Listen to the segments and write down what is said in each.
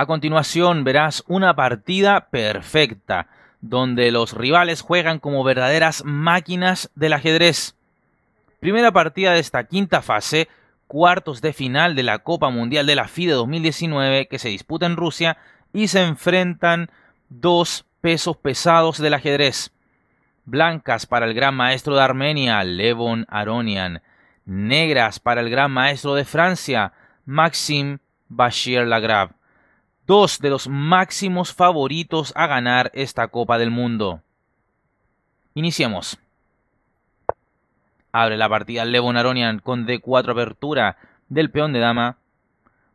A continuación verás una partida perfecta, donde los rivales juegan como verdaderas máquinas del ajedrez. Primera partida de esta quinta fase, cuartos de final de la Copa Mundial de la FIDE 2019 que se disputa en Rusia y se enfrentan dos pesos pesados del ajedrez. Blancas para el gran maestro de Armenia, Levon Aronian. Negras para el gran maestro de Francia, Maxim Bashir Lagrave dos de los máximos favoritos a ganar esta Copa del Mundo. Iniciemos. Abre la partida Levon Aronian con D4 apertura del peón de dama.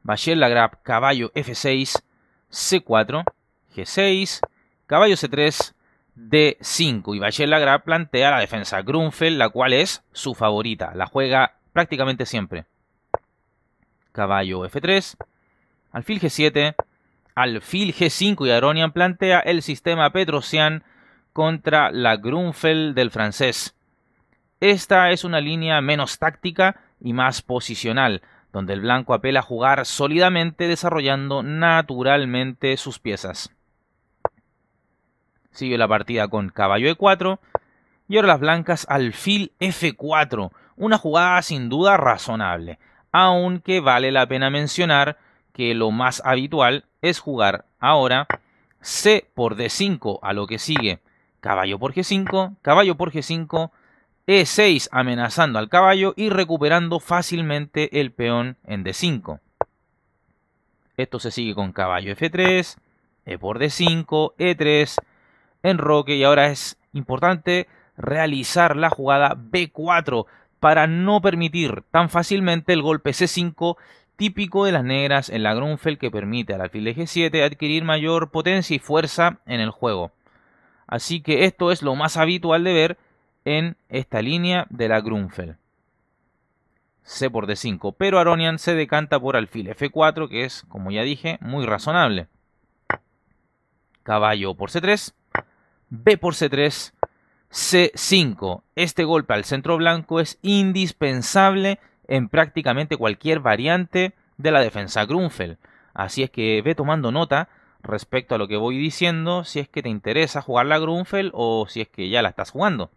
Bachel Lagrap, caballo F6, C4, G6, caballo C3, D5. Y Bachel Lagrap plantea la defensa Grunfeld, la cual es su favorita. La juega prácticamente siempre. Caballo F3, alfil G7, Alfil G5 y Aronian plantea el sistema Petrosian contra la Grunfeld del francés. Esta es una línea menos táctica y más posicional, donde el blanco apela a jugar sólidamente desarrollando naturalmente sus piezas. Sigue la partida con caballo e4 y ahora las blancas alfil f4, una jugada sin duda razonable, aunque vale la pena mencionar que lo más habitual es jugar ahora C por D5 a lo que sigue caballo por G5, caballo por G5, E6 amenazando al caballo y recuperando fácilmente el peón en D5. Esto se sigue con caballo F3, E por D5, E3, enroque y ahora es importante realizar la jugada B4 para no permitir tan fácilmente el golpe C5 típico de las negras en la Grunfeld que permite al alfil G7 adquirir mayor potencia y fuerza en el juego. Así que esto es lo más habitual de ver en esta línea de la Grunfeld. C por D5, pero Aronian se decanta por alfil F4, que es, como ya dije, muy razonable. Caballo por C3, B por C3, C5. Este golpe al centro blanco es indispensable en prácticamente cualquier variante de la defensa Grunfeld. Así es que ve tomando nota respecto a lo que voy diciendo, si es que te interesa jugar la Grunfeld o si es que ya la estás jugando.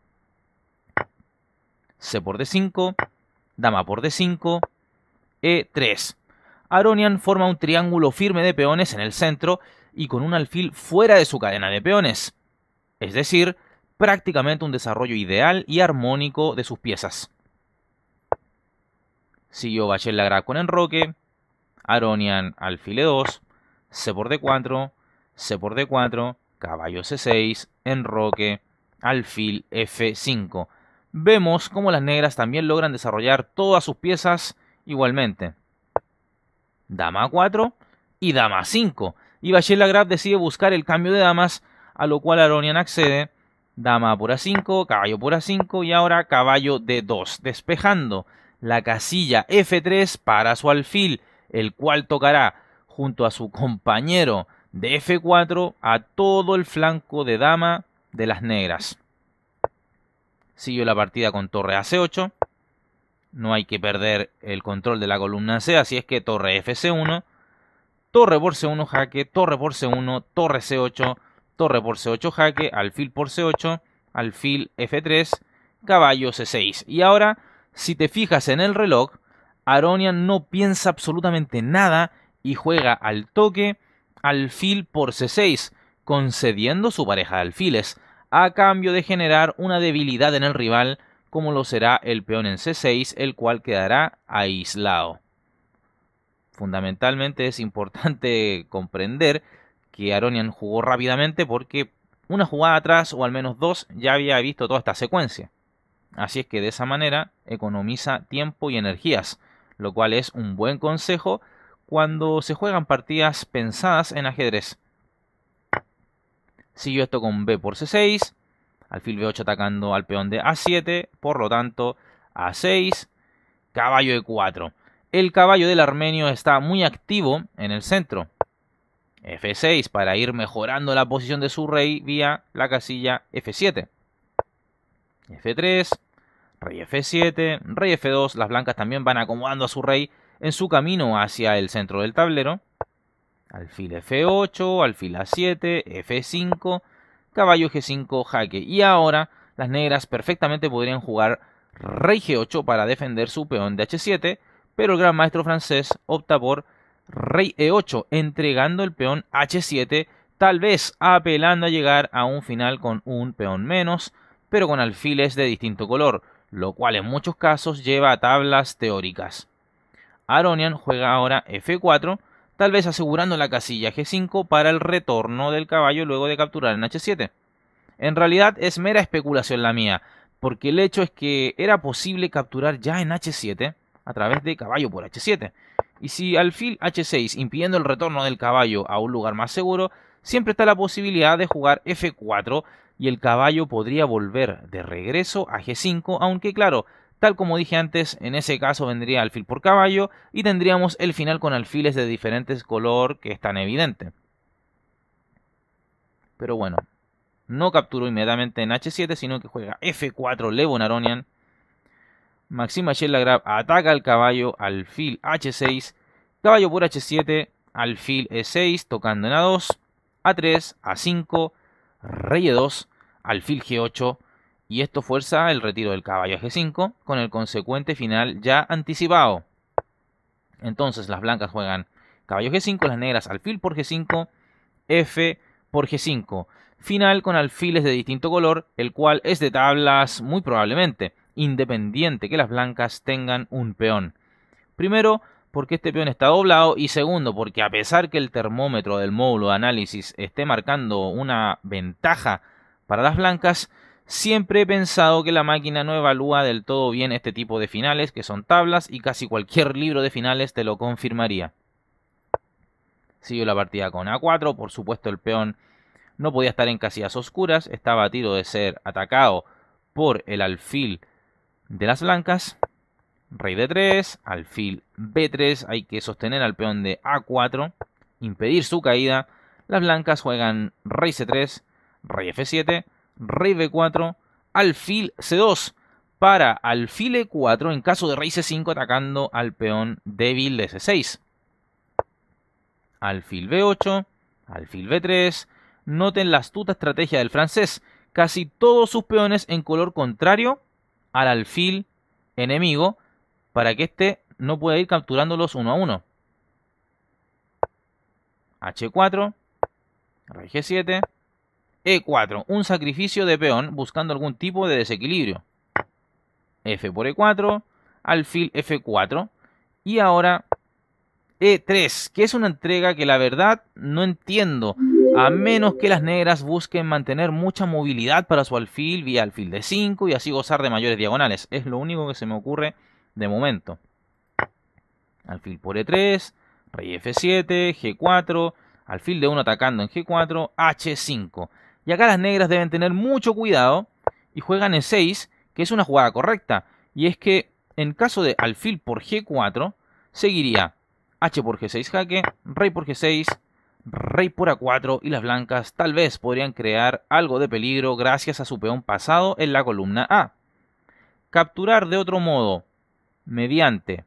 C por D5, dama por D5, E3. Aronian forma un triángulo firme de peones en el centro y con un alfil fuera de su cadena de peones. Es decir, prácticamente un desarrollo ideal y armónico de sus piezas. Siguió Bachelet con Enroque. Aronian alfil e 2. C por D4. C por D4. Caballo C6. Enroque. Alfil F5. Vemos como las negras también logran desarrollar todas sus piezas igualmente. Dama 4 y dama 5. Y Bachelet decide buscar el cambio de damas, a lo cual Aronian accede. Dama por A5, caballo por A5 y ahora caballo D2, despejando la casilla F3 para su alfil, el cual tocará junto a su compañero de F4 a todo el flanco de dama de las negras. Siguió la partida con torre a C8. No hay que perder el control de la columna C, así es que torre FC1, torre por C1 jaque, torre por C1, torre C8, torre por C8 jaque, alfil por C8, alfil F3, caballo C6. Y ahora si te fijas en el reloj, Aronian no piensa absolutamente nada y juega al toque alfil por C6, concediendo su pareja de alfiles, a cambio de generar una debilidad en el rival, como lo será el peón en C6, el cual quedará aislado. Fundamentalmente es importante comprender que Aronian jugó rápidamente porque una jugada atrás, o al menos dos, ya había visto toda esta secuencia. Así es que de esa manera economiza tiempo y energías, lo cual es un buen consejo cuando se juegan partidas pensadas en ajedrez. Siguió esto con B por C6, alfil B8 atacando al peón de A7, por lo tanto A6, caballo E4. El caballo del armenio está muy activo en el centro. F6 para ir mejorando la posición de su rey vía la casilla F7. F3, Rey F7, Rey F2, las blancas también van acomodando a su rey en su camino hacia el centro del tablero. Alfil F8, alfil A7, F5, caballo G5, jaque. Y ahora las negras perfectamente podrían jugar rey G8 para defender su peón de H7, pero el gran maestro francés opta por rey E8, entregando el peón H7, tal vez apelando a llegar a un final con un peón menos, pero con alfiles de distinto color lo cual en muchos casos lleva a tablas teóricas. Aronian juega ahora F4, tal vez asegurando la casilla G5 para el retorno del caballo luego de capturar en H7. En realidad es mera especulación la mía, porque el hecho es que era posible capturar ya en H7 a través de caballo por H7. Y si alfil H6 impidiendo el retorno del caballo a un lugar más seguro, siempre está la posibilidad de jugar F4 y el caballo podría volver de regreso a G5, aunque claro, tal como dije antes, en ese caso vendría alfil por caballo y tendríamos el final con alfiles de diferentes color que es tan evidente. Pero bueno, no capturó inmediatamente en H7, sino que juega F4 Naronian. Maxima Shellagrab ataca al caballo, alfil H6, caballo por H7, alfil E6, tocando en A2, A3, A5, rey E2, alfil G8 y esto fuerza el retiro del caballo G5 con el consecuente final ya anticipado. Entonces las blancas juegan caballo G5, las negras alfil por G5, F por G5. Final con alfiles de distinto color, el cual es de tablas muy probablemente, independiente que las blancas tengan un peón. Primero porque este peón está doblado y segundo porque a pesar que el termómetro del módulo de análisis esté marcando una ventaja para las blancas, siempre he pensado que la máquina no evalúa del todo bien este tipo de finales que son tablas y casi cualquier libro de finales te lo confirmaría. Siguió la partida con A4, por supuesto el peón no podía estar en casillas oscuras, estaba a tiro de ser atacado por el alfil de las blancas rey d 3, alfil b3, hay que sostener al peón de a4, impedir su caída. Las blancas juegan rey c3, rey f7, rey b4, alfil c2 para alfil e4 en caso de rey c5 atacando al peón débil de c6. Alfil b8, alfil b3. Noten la astuta estrategia del francés. Casi todos sus peones en color contrario al alfil enemigo para que este no pueda ir capturándolos uno a uno. H4, RG7, E4, un sacrificio de peón buscando algún tipo de desequilibrio. F por E4, alfil F4 y ahora E3, que es una entrega que la verdad no entiendo, a menos que las negras busquen mantener mucha movilidad para su alfil vía alfil de 5 y así gozar de mayores diagonales. Es lo único que se me ocurre de momento. Alfil por E3, rey F7, G4, alfil de 1 atacando en G4, H5. Y acá las negras deben tener mucho cuidado y juegan E6, que es una jugada correcta. Y es que en caso de alfil por G4, seguiría H por G6 jaque, rey por G6, rey por A4 y las blancas tal vez podrían crear algo de peligro gracias a su peón pasado en la columna A. Capturar de otro modo mediante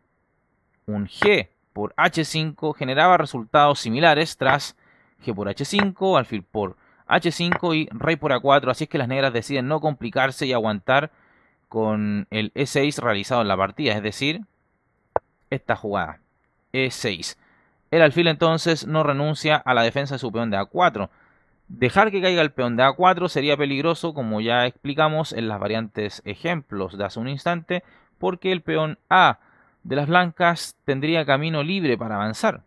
un G por H5 generaba resultados similares tras G por H5, alfil por H5 y rey por A4, así es que las negras deciden no complicarse y aguantar con el E6 realizado en la partida, es decir, esta jugada, E6. El alfil entonces no renuncia a la defensa de su peón de A4. Dejar que caiga el peón de A4 sería peligroso, como ya explicamos en las variantes ejemplos de hace un instante, porque el peón A de las blancas tendría camino libre para avanzar.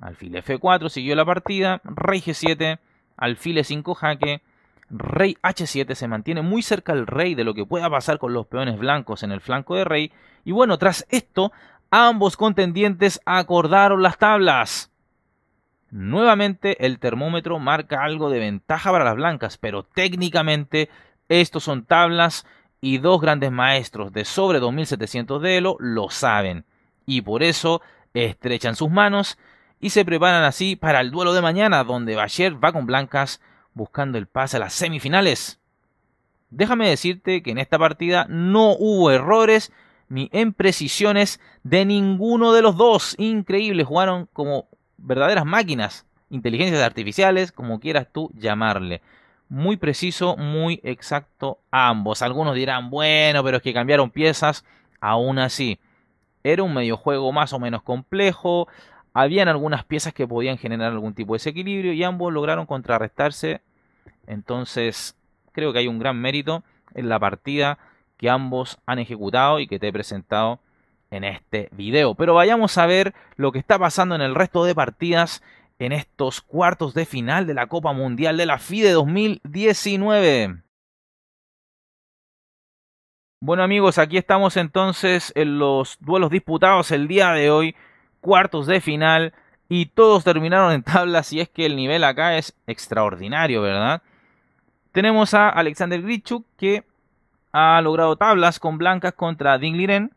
Alfil F4 siguió la partida, rey G7, alfil E5 jaque, rey H7 se mantiene muy cerca al rey de lo que pueda pasar con los peones blancos en el flanco de rey. Y bueno, tras esto, ambos contendientes acordaron las tablas. Nuevamente el termómetro marca algo de ventaja para las blancas, pero técnicamente estos son tablas y dos grandes maestros de sobre 2700 de Elo lo saben y por eso estrechan sus manos y se preparan así para el duelo de mañana donde Bayer va con blancas buscando el pase a las semifinales. Déjame decirte que en esta partida no hubo errores ni imprecisiones de ninguno de los dos. increíbles jugaron como verdaderas máquinas, inteligencias artificiales, como quieras tú llamarle muy preciso, muy exacto ambos. Algunos dirán, bueno, pero es que cambiaron piezas. Aún así, era un medio juego más o menos complejo. Habían algunas piezas que podían generar algún tipo de desequilibrio y ambos lograron contrarrestarse. Entonces, creo que hay un gran mérito en la partida que ambos han ejecutado y que te he presentado en este video. Pero vayamos a ver lo que está pasando en el resto de partidas en estos cuartos de final de la Copa Mundial de la FIDE 2019. Bueno amigos, aquí estamos entonces en los duelos disputados el día de hoy, cuartos de final, y todos terminaron en tablas y es que el nivel acá es extraordinario, ¿verdad? Tenemos a Alexander Grichuk que ha logrado tablas con blancas contra Ding Liren,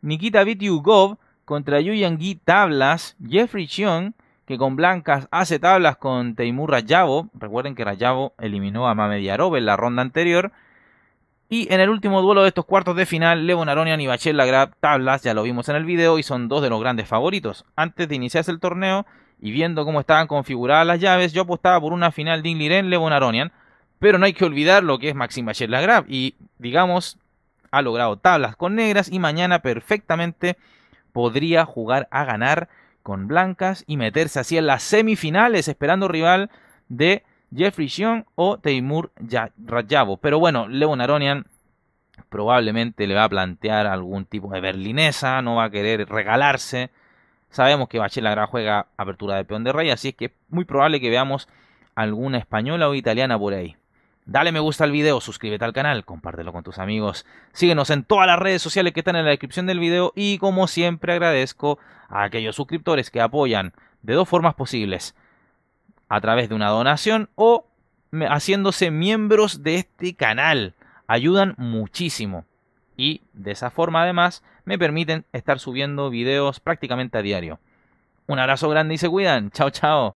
Nikita Vityugov contra Yuyangi tablas, Jeffrey Chion que con blancas hace tablas con Teimur Rayavo. Recuerden que Rayavo eliminó a Mamediarov en la ronda anterior. Y en el último duelo de estos cuartos de final, Levon Aronian y Bachel Lagrab tablas, ya lo vimos en el video, y son dos de los grandes favoritos. Antes de iniciarse el torneo y viendo cómo estaban configuradas las llaves, yo apostaba por una final de Liren Levon Aronian, pero no hay que olvidar lo que es Maxim Bachel Lagrab, y digamos, ha logrado tablas con negras y mañana perfectamente podría jugar a ganar con blancas y meterse así en las semifinales esperando rival de Jeffrey Sion o Teimur Rajabo. Pero bueno, Levon Aronian probablemente le va a plantear algún tipo de berlinesa, no va a querer regalarse. Sabemos que Bachelagra juega apertura de peón de rey, así es que es muy probable que veamos alguna española o italiana por ahí. Dale me gusta al video, suscríbete al canal, compártelo con tus amigos, síguenos en todas las redes sociales que están en la descripción del video y como siempre agradezco a aquellos suscriptores que apoyan de dos formas posibles, a través de una donación o haciéndose miembros de este canal. Ayudan muchísimo y de esa forma además me permiten estar subiendo videos prácticamente a diario. Un abrazo grande y se cuidan. Chao, chao.